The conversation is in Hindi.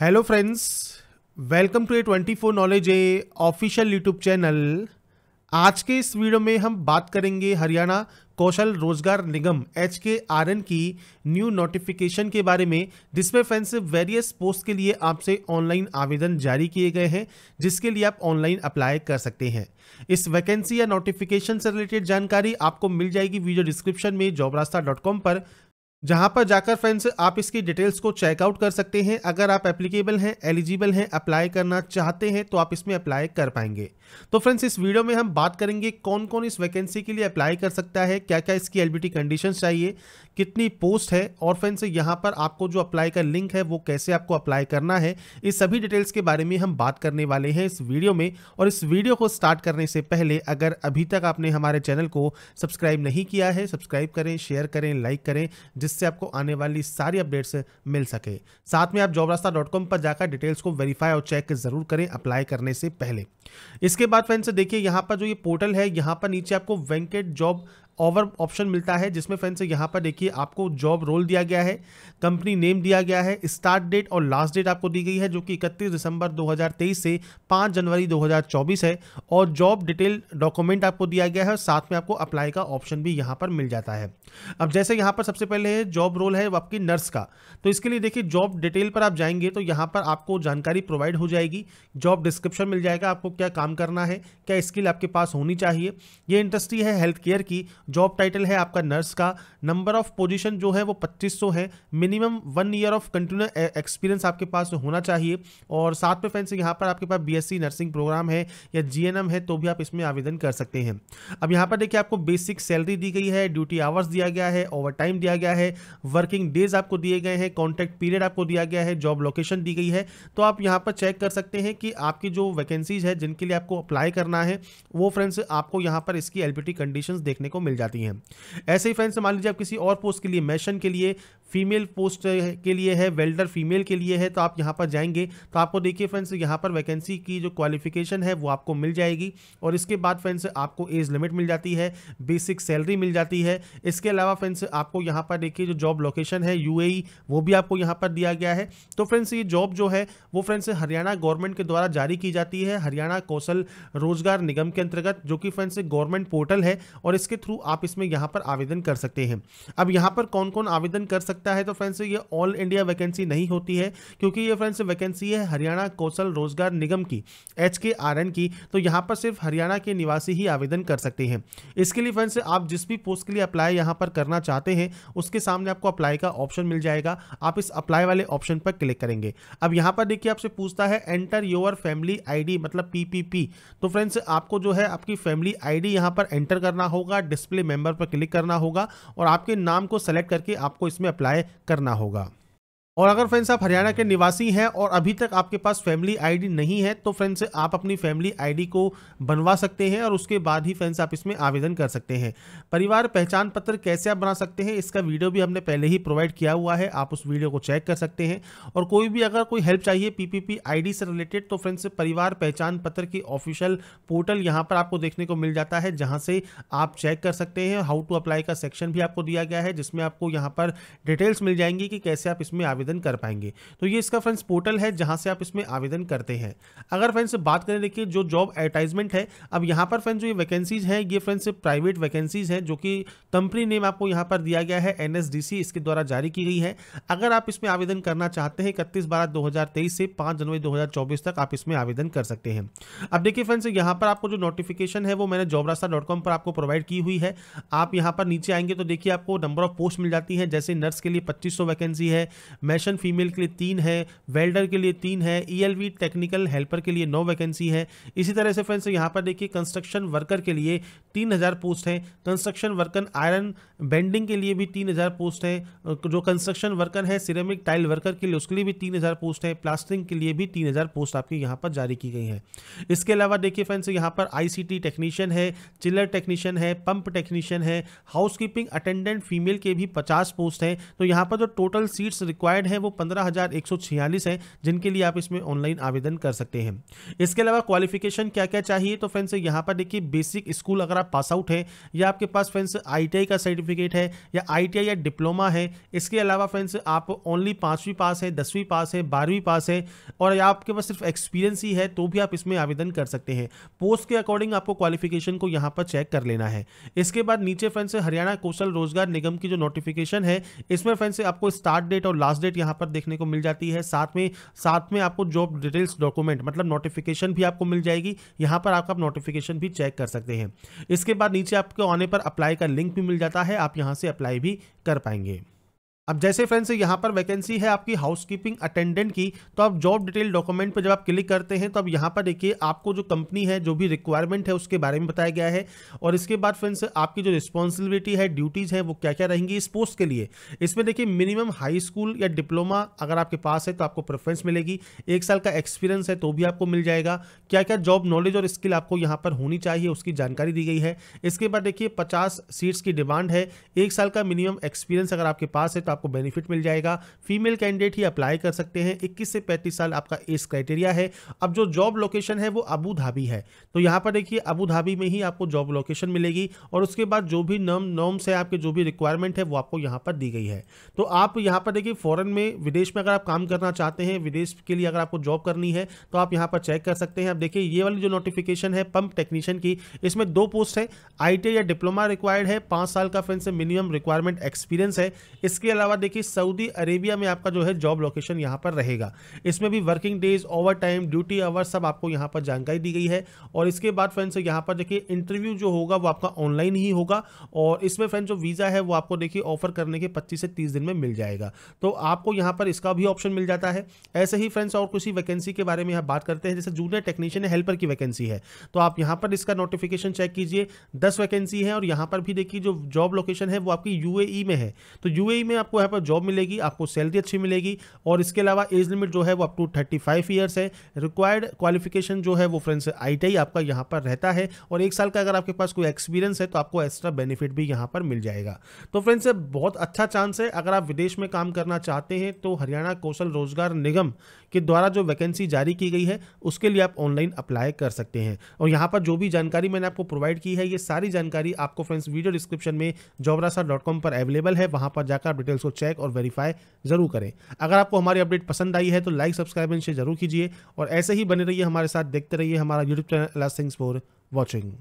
hello friends welcome to A twenty four knowledge A official YouTube channel आज के इस वीडियो में हम बात करेंगे Haryana Kaushal Rozgar Nigam H K R N की न्यू नोटिफिकेशन के बारे में जिसमें फ्रेंड्स वेरियस पोस्ट के लिए आपसे ऑनलाइन आवेदन जारी किए गए हैं जिसके लिए आप ऑनलाइन अप्लाई कर सकते हैं इस वैकेंसी या नोटिफिकेशन से रिलेटेड जानकारी आपको मिल जाएगी वीडियो डिस्क्रिप्शन में जॉब पर जहां पर जाकर फ्रेंड्स आप इसकी डिटेल्स को चेकआउट कर सकते हैं अगर आप एप्लीकेबल हैं एलिजिबल हैं अप्लाई करना चाहते हैं तो आप इसमें अप्लाई कर पाएंगे तो फ्रेंड्स इस वीडियो में हम बात करेंगे कौन कौन इस वैकेंसी के लिए अप्लाई कर सकता है क्या क्या इसकी एलबीटी कंडीशंस चाहिए कितनी पोस्ट है और फ्रेंड्स यहाँ पर आपको जो अप्लाई का लिंक है वो कैसे आपको अप्लाई करना है इस सभी डिटेल्स के बारे में हम बात करने वाले हैं इस वीडियो में और इस वीडियो को स्टार्ट करने से पहले अगर अभी तक आपने हमारे चैनल को सब्सक्राइब नहीं किया है सब्सक्राइब करें शेयर करें लाइक करें जिससे आपको आने वाली सारी अपडेट्स मिल सके साथ में आप जॉब पर जाकर डिटेल्स को वेरीफाई और चेक जरूर करें अप्लाई करने से पहले इसके उसके बाद फ्रेंड्स देखिए यहाँ पर जो ये पोर्टल है यहाँ पर नीचे आपको वेंकट जॉब ओवर ऑप्शन मिलता है जिसमें से यहाँ पर देखिए आपको जॉब रोल दिया गया है कंपनी नेम दिया गया है स्टार्ट डेट और लास्ट डेट आपको दी गई है जो कि इकतीस दिसंबर 2023 से 5 जनवरी 2024 है और जॉब डिटेल डॉक्यूमेंट आपको दिया गया है और साथ में आपको अप्लाई का ऑप्शन भी यहाँ पर मिल जाता है अब जैसे यहाँ पर सबसे पहले जॉब रोल है आपकी नर्स का तो इसके लिए देखिए जॉब डिटेल पर आप जाएंगे तो यहाँ पर आपको जानकारी प्रोवाइड हो जाएगी जॉब डिस्क्रिप्शन मिल जाएगा आपको क्या काम करना है क्या स्किल आपके पास होनी चाहिए ये इंडस्ट्री है हेल्थ केयर की जॉब टाइटल है आपका नर्स का नंबर ऑफ पोजीशन जो है वो 2500 है minimum one year of continue experience आपके पास होना चाहिए और साथ में फ्रेंड्स यहाँ पर आपके पास बीएससी नर्सिंग प्रोग्राम है या जीएनएम है तो भी आप इसमें आवेदन कर सकते हैं अब यहाँ पर देखिए आपको बेसिक सैलरी दी गई है ड्यूटी आवर्स दिया गया है ओवर टाइम दिया गया है वर्किंग डेज आपको दिए गए हैं कॉन्टैक्ट पीरियड आपको दिया गया है जॉब लोकेशन दी गई है तो आप यहाँ पर चेक कर सकते हैं कि आपकी जो वैकेंसीज है जिनके लिए आपको अप्लाई करना है वो फ्रेंड्स आपको यहाँ पर इसकी एलपीटी कंडीशन देखने को मिल मिल जाती हैं ऐसे ही फ्रेंड्स मान लीजिए आप किसी और पोस्ट के लिए मैशन के लिए फीमेल पोस्ट के लिए है वेल्डर फीमेल के लिए है तो आप यहाँ पर जाएंगे तो आपको देखिए फ्रेंड्स यहाँ पर वैकेंसी की जो क्वालिफिकेशन है वो आपको मिल जाएगी और इसके बाद फ्रेंड्स आपको एज लिमिट मिल जाती है बेसिक सैलरी मिल जाती है इसके अलावा फ्रेंड्स आपको यहाँ पर देखिए जो जॉब लोकेशन है यू वो भी आपको यहाँ पर दिया गया है तो फ्रेंड्स ये जॉब जो है वो फ्रेंड्स हरियाणा गवर्नमेंट के द्वारा जारी की जाती है हरियाणा कौशल रोजगार निगम के अंतर्गत जो कि फ्रेंड्स गवर्नमेंट पोर्टल है और इसके थ्रू आप इसमें यहाँ पर आवेदन कर सकते हैं अब यहाँ पर कौन कौन आवेदन कर सकते सकता है तो फ्रेंड्स ये ऑल इंडिया वैकेंसी नहीं होती है क्योंकि ये फ्रेंड्स वैकेंसी है हरियाणा कौशल रोजगार निगम की एच के आर एन की तो यहाँ पर सिर्फ हरियाणा के निवासी ही आवेदन कर सकते हैं इसके लिए फ्रेंड्स आप जिस भी पोस्ट के लिए अप्लाई यहाँ पर करना चाहते हैं उसके सामने आपको अप्लाई का ऑप्शन मिल जाएगा आप इस अप्लाई वाले ऑप्शन पर क्लिक करेंगे अब यहाँ पर देखिए आपसे पूछता है एंटर योर फैमिली आई मतलब पी तो फ्रेंड्स आपको जो है आपकी फैमिली आई डी पर एंटर करना होगा डिस्प्ले मेंबर पर क्लिक करना होगा और आपके नाम को सेलेक्ट करके आपको इसमें अप्लाई अप्लाई करना होगा और अगर फ्रेंड्स आप हरियाणा के निवासी हैं और अभी तक आपके पास फैमिली आईडी नहीं है तो फ्रेंड्स आप अपनी फैमिली आईडी को बनवा सकते हैं और उसके बाद ही फ्रेंड्स आप इसमें आवेदन कर सकते हैं परिवार पहचान पत्र कैसे आप बना सकते हैं इसका वीडियो भी हमने पहले ही प्रोवाइड किया हुआ है आप उस वीडियो को चेक कर सकते हैं और कोई भी अगर कोई हेल्प चाहिए पीपीपी आईडी से रिलेटेड तो फ्रेंड्स परिवार पहचान पत्र की ऑफिशियल पोर्टल यहाँ पर आपको देखने को मिल जाता है जहाँ से आप चेक कर सकते हैं हाउ टू अप्लाई का सेक्शन भी आपको दिया गया है जिसमें आपको यहाँ पर डिटेल्स मिल जाएंगी कि कैसे आप इसमें आवेदन आवेदन कर पाएंगे तो ये इसका फ्रेंड्स पोर्टल है जहां से आप इसमें आवेदन करते हैं अगर फ्रेंड्स बात करें देखिए जो जॉब एडवर्टाइजमेंट है अब यहाँ पर फ्रेंड्स जो ये वैकेंसीज हैं ये फ्रेंड्स प्राइवेट वैकेंसीज हैं जो कि कंपनी नेम आपको यहाँ पर दिया गया है एन इसके द्वारा जारी की गई है अगर आप इसमें आवेदन करना चाहते हैं इकतीस बारह दो से पाँच जनवरी दो तक आप इसमें आवेदन कर सकते हैं अब देखिए फ्रेंड्स यहाँ पर आपको जो नोटिफिकेशन है वो मैंने जॉब पर आपको प्रोवाइड की हुई है आप यहाँ पर नीचे आएंगे तो देखिए आपको नंबर ऑफ पोस्ट मिल जाती है जैसे नर्स के लिए पच्चीस वैकेंसी है मैशन फीमेल के लिए तीन है वेल्डर के लिए तीन है ई टेक्निकल हेल्पर के लिए नौ वैकेंसी है इसी तरह से फ्रेंड्स यहाँ पर देखिए कंस्ट्रक्शन वर्कर के लिए तीन हज़ार पोस्ट हैं कंस्ट्रक्शन वर्कर आयरन बेंडिंग के लिए भी तीन हज़ार पोस्ट हैं जो कंस्ट्रक्शन वर्कर है सिरेमिक टाइल वर्कर के लिए उसके लिए भी तीन हज़ार पोस्ट हैं प्लास्टरिंग के लिए भी तीन हज़ार पोस्ट आपकी यहाँ पर जारी की गई है इसके अलावा देखिए फ्रेंड्स यहाँ पर आई टेक्नीशियन है चिलर टेक्नीशियन है पंप टेक्नीशियन है हाउसकीपिंग अटेंडेंट फीमेल के भी पचास पोस्ट हैं तो यहाँ पर जो टोटल सीट्स रिक्वायर्ड एक्सपायर्ड है वो पंद्रह है जिनके लिए आप इसमें ऑनलाइन आवेदन कर सकते हैं इसके अलावा क्वालिफिकेशन क्या क्या चाहिए तो फ्रेंड्स यहाँ पर देखिए बेसिक स्कूल अगर आप पास आउट है या आपके पास फ्रेंड्स आई का सर्टिफिकेट है या आई या डिप्लोमा है इसके अलावा फ्रेंड्स आप ओनली पाँचवीं पास है दसवीं पास है बारहवीं पास है और आपके पास सिर्फ एक्सपीरियंस ही है तो भी आप इसमें आवेदन कर सकते हैं पोस्ट के अकॉर्डिंग आपको क्वालिफिकेशन को यहाँ पर चेक कर लेना है इसके बाद नीचे फ्रेंड्स हरियाणा कौशल रोजगार निगम की जो नोटिफिकेशन है इसमें फ्रेंड्स आपको स्टार्ट डेट और लास्ट डेट अपडेट यहाँ पर देखने को मिल जाती है साथ में साथ में आपको जॉब डिटेल्स डॉक्यूमेंट मतलब नोटिफिकेशन भी आपको मिल जाएगी यहाँ पर आपका नोटिफिकेशन भी चेक कर सकते हैं इसके बाद नीचे आपके आने पर अप्लाई का लिंक भी मिल जाता है आप यहाँ से अप्लाई भी कर पाएंगे अब जैसे फ्रेंड्स यहाँ पर वैकेंसी है आपकी हाउसकीपिंग अटेंडेंट की तो आप जॉब डिटेल डॉक्यूमेंट पर जब आप क्लिक करते हैं तो अब यहाँ पर देखिए आपको जो कंपनी है जो भी रिक्वायरमेंट है उसके बारे में बताया गया है और इसके बाद फ्रेंड्स आपकी जो रिस्पॉन्सिबिलिटी है ड्यूटीज़ है वो क्या क्या रहेंगी इस पोस्ट के लिए इसमें देखिए मिनिमम हाई स्कूल या डिप्लोमा अगर आपके पास है तो आपको प्रेफरेंस मिलेगी एक साल का एक्सपीरियंस है तो भी आपको मिल जाएगा क्या क्या जॉब नॉलेज और स्किल आपको यहाँ पर होनी चाहिए उसकी जानकारी दी गई है इसके बाद देखिए पचास सीट्स की डिमांड है एक साल का मिनिमम एक्सपीरियंस अगर आपके पास है तो आपको बेनिफिट मिल जाएगा फीमेल कैंडिडेट ही अप्लाई कर सकते हैं 21 से 35 साल आपका एज क्राइटेरिया है अब जो जॉब लोकेशन है वो अबू धाबी है तो यहाँ पर देखिए अबू धाबी में ही आपको जॉब लोकेशन मिलेगी और उसके बाद जो भी नम नॉम्स है आपके जो भी रिक्वायरमेंट है वो आपको यहाँ पर दी गई है तो आप यहाँ पर देखिए फ़ॉरन में विदेश में अगर आप काम करना चाहते हैं विदेश के लिए अगर आपको जॉब करनी है तो आप यहाँ पर चेक कर सकते हैं अब देखिए ये वाली जो नोटिफिकेशन है पंप टेक्नीशियन की इसमें दो पोस्ट है आई e या डिप्लोमा रिक्वायर्ड है पाँच साल का फ्रेंड से मिनिमम रिक्वायरमेंट एक्सपीरियंस है इसके अलावा अलावा देखिए सऊदी अरेबिया में आपका जो है जॉब लोकेशन यहाँ पर रहेगा इसमें भी working days overtime duty hour सब आपको यहाँ पर जानकारी दी गई है और इसके बाद फ्रेंड्स यहाँ पर देखिए इंटरव्यू जो होगा वो आपका ऑनलाइन ही होगा और इसमें फ्रेंड जो वीज़ा है वो आपको देखिए ऑफर करने के पच्चीस से तीस दिन में मिल जाएगा तो आपको यहाँ पर इसका भी ऑप्शन मिल जाता है ऐसे ही फ्रेंड्स और किसी वैकेंसी के बारे में यहाँ बात करते हैं जैसे जूनियर टेक्नीशियन हेल्पर की वैकेंसी है तो आप यहाँ पर इसका नोटिफिकेशन चेक कीजिए दस वैकेंसी है और यहाँ पर भी देखिए जो जॉब लोकेशन है वो आपकी यूएई e में है तो यूएई e में आप आपको यहाँ पर जॉब मिलेगी आपको सैलरी अच्छी मिलेगी और इसके अलावा एज लिमिट जो है वो up to thirty five years है रिक्वायर्ड क्वालिफिकेशन जो है वो फ्रेंड्स आई आपका यहाँ पर रहता है और एक साल का अगर आपके पास कोई एक्सपीरियंस है तो आपको एक्स्ट्रा बेनिफिट भी यहाँ पर मिल जाएगा तो फ्रेंड्स बहुत अच्छा चांस है अगर आप विदेश में काम करना चाहते हैं तो हरियाणा कौशल रोजगार निगम के द्वारा जो वैकेंसी जारी की गई है उसके लिए आप ऑनलाइन अप्लाई कर सकते हैं और यहाँ पर जो भी जानकारी मैंने आपको प्रोवाइड की है ये सारी जानकारी आपको फ्रेंड्स वीडियो डिस्क्रिप्शन में जॉबरासा पर अवेलेबल है वहाँ पर जाकर डिटेल्स उसको चेक और वेरीफाई जरूर करें अगर आपको हमारी अपडेट पसंद आई है तो लाइक सब्सक्राइब एंड शेयर जरूर कीजिए और ऐसे ही बने रहिए हमारे साथ देखते रहिए हमारा YouTube channel last thanks for watching